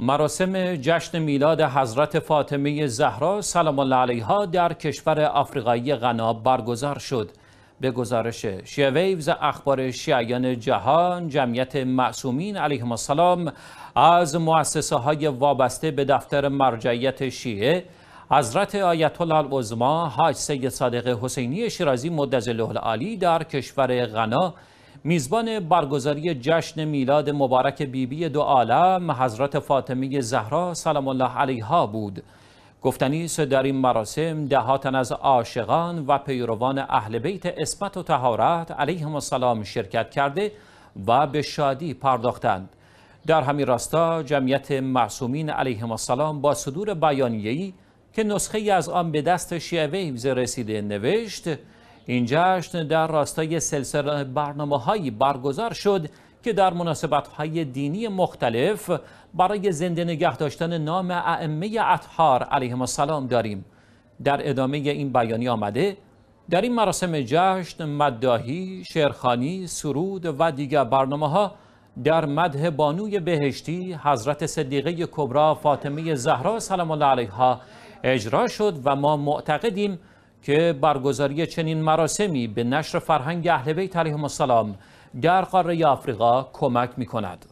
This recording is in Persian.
مراسم جشن میلاد حضرت فاطمه زهرا سلام الله علیها در کشور آفریقایی غنا برگزار شد به گزارش شیویوز اخبار شیعیان جهان جمعیت معصومین علیهم السلام از مؤسسه های وابسته به دفتر مرجعیت شیعه حضرت آیت الله العظما حاج سید صادق حسینی شیرازی مدظله العالی در کشور غنا میزبان برگزاری جشن میلاد مبارک بیبی دو عالم حضرت فاطمه زهرا سلام الله علیها بود گفتنی است در این مراسم دهاتن از عاشقان و پیروان اهل بیت اسمت و تهارت علیهم السلام شرکت کرده و به شادی پرداختند در همین راستا جمعیت معصومین علیهم السلام با صدور بیانیه‌ای که نسخه از آن به دست شیعه ویوز رسیده نوشت این جشن در راستای سلسله برنامه هایی برگزار شد که در مناسبت های دینی مختلف برای زنده نگه داشتن نام ائمه اطهار علیهم السلام داریم در ادامه این بیانی آمده در این مراسم جشن مدداهی، شعرخانی، سرود و دیگر برنامه ها در مده بانوی بهشتی حضرت صدیقه کبرا فاطمه زهرا سلام الله علیها اجرا شد و ما معتقدیم که برگزاری چنین مراسمی به نشر فرهنگ اهل بیت علیهم السلام در قاره آفریقا کمک می کند.